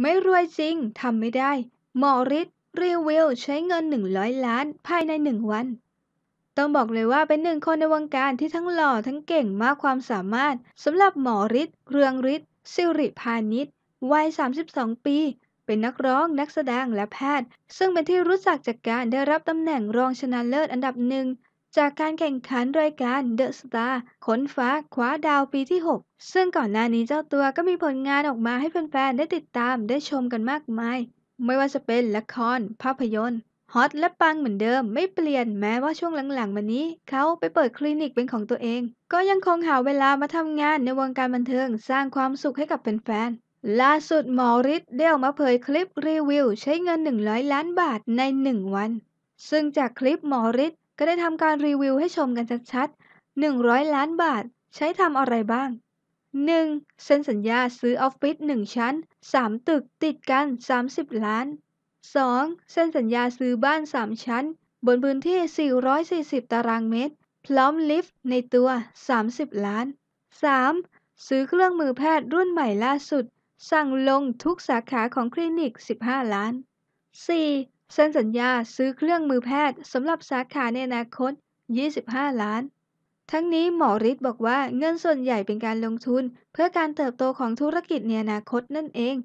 ไม่รวยจริง ทำไม่ได้ หมอฤทธิ์รีวิวใช้เงิน 100 ล้าน ภายใน 1 วัน ต้องบอกเลยว่าเป็นหนึ่งคนในวงการที่ทั้งหล่อ ทั้งเก่งมากความสามารถ สำหรับหมอฤทธิ์เรืองฤทธิ์สิริพานิชวัย 32 ปี เป็นนักร้อง นักแสดง และแพทย์ ซึ่งเป็นที่รู้จักจากการได้รับตำแหน่งรองชนะเลิศอันดับหนึ่งจากการแข่งขันรายการ The Star ขนฟ้าคว้าดาวปีที่ 6 ซึ่งก่อนหน้านี้เจ้าตัวก็มีผลงานออกมาให้แฟนๆได้ติดตามได้ชมกันมากมาย ไม่ว่าจะเป็นละคร ภาพยนตร์ฮอตและปังเหมือนเดิมไม่เปลี่ยนแม้ว่าช่วงหลังๆมานี้ เขาไปเปิดคลินิกเป็นของตัวเอง ก็ยังคงหาเวลามาทำงานในวงการบันเทิงสร้างความสุขให้กับแฟนๆล่าสุดหมอฤทธิ์เดี่ยวมาเผยคลิปรีวิวใช้เงิน 100 ล้านบาทใน 1 วัน ซึ่งจากคลิปหมอฤทธิ์ก็ได้ทำการรีวิวให้ชมกันชัดๆ 100 ล้านบาทใช้ทำอะไรบ้าง 1. เซ็นสัญญาซื้อออฟฟิศ1ชั้น 3 ตึกติดกัน 30 ล้าน 2. เซ็นสัญญาซื้อบ้าน 3 ชั้น บนพื้นที่ 440 ตารางเมตร พร้อมลิฟต์ในตัว 30 ล้าน 3. ซื้อเครื่องมือแพทย์รุ่นใหม่ล่าสุด สั่งลงทุกสาขาของคลินิก 15 ล้าน 4. เซ็นสัญญา ซื้อเครื่องมือแพทย์สำหรับสาขาในอนาคต 25 ล้าน ทั้งนี้หมอฤทธิ์บอกว่าเงินส่วนใหญ่เป็นการลงทุน เพื่อการเติบโตของธุรกิจในอนาคตนั่นเอง